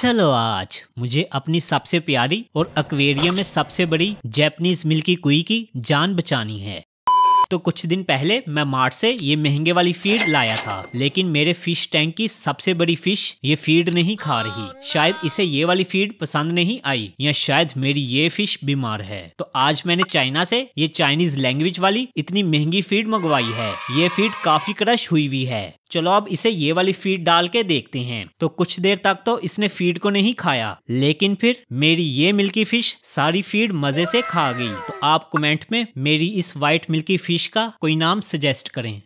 चलो आज मुझे अपनी सबसे प्यारी और एक्वेरियम में सबसे बड़ी जैपनीज मिल्की कुई की जान बचानी है तो कुछ दिन पहले मैं मार्ट से ये महंगे वाली फीड लाया था लेकिन मेरे फिश टैंक की सबसे बड़ी फिश ये फीड नहीं खा रही शायद इसे ये वाली फीड पसंद नहीं आई या शायद मेरी ये फिश बीमार है तो आज मैंने चाइना से ये चाइनीज लैंग्वेज वाली इतनी महंगी फीड मंगवाई है ये फीड काफी क्रश हुई हुई है चलो अब इसे ये वाली फीड डाल के देखते हैं तो कुछ देर तक तो इसने फीड को नहीं खाया लेकिन फिर मेरी ये मिल्की फिश सारी फीड मजे से खा गई तो आप कमेंट में मेरी इस व्हाइट मिल्की फिश का कोई नाम सजेस्ट करें